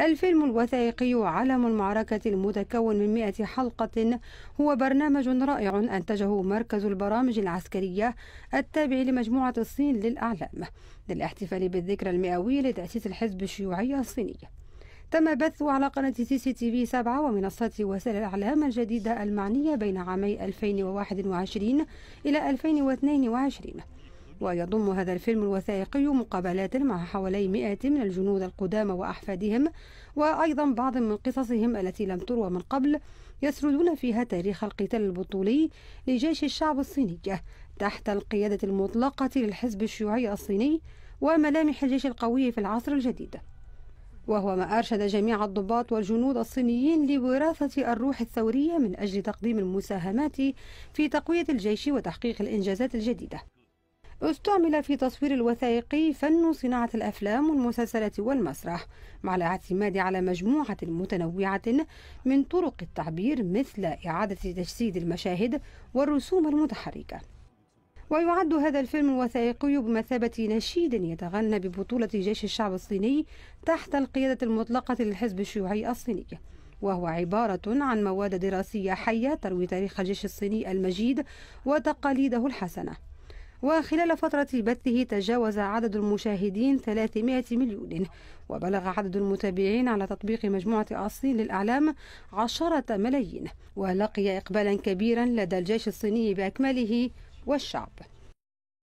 الفيلم الوثائقي علم المعركة المتكون من 100 حلقة هو برنامج رائع أنتجه مركز البرامج العسكرية التابع لمجموعة الصين للأعلام للاحتفال بالذكرى المئوية لتأسيس الحزب الشيوعي الصيني تم بثه على قناة سي سي تي في 7 ومنصات وسائل الإعلام الجديدة المعنية بين عامي 2021 إلى 2022 ويضم هذا الفيلم الوثائقي مقابلات مع حوالي 100 من الجنود القدامى وأحفادهم وأيضا بعض من قصصهم التي لم تروى من قبل يسردون فيها تاريخ القتال البطولي لجيش الشعب الصيني تحت القيادة المطلقة للحزب الشيوعي الصيني وملامح الجيش القوي في العصر الجديد وهو ما أرشد جميع الضباط والجنود الصينيين لوراثة الروح الثورية من أجل تقديم المساهمات في تقوية الجيش وتحقيق الإنجازات الجديدة استعمل في تصوير الوثائقي فن صناعة الأفلام والمسلسلات والمسرح مع الاعتماد على مجموعة متنوعة من طرق التعبير مثل إعادة تجسيد المشاهد والرسوم المتحركة ويعد هذا الفيلم الوثائقي بمثابة نشيد يتغنى ببطولة جيش الشعب الصيني تحت القيادة المطلقة للحزب الشيوعي الصيني وهو عبارة عن مواد دراسية حية تروي تاريخ الجيش الصيني المجيد وتقاليده الحسنة وخلال فترة بثه تجاوز عدد المشاهدين 300 مليون وبلغ عدد المتابعين على تطبيق مجموعة أصيل للأعلام عشرة ملايين ولقي إقبالا كبيرا لدى الجيش الصيني بأكمله والشعب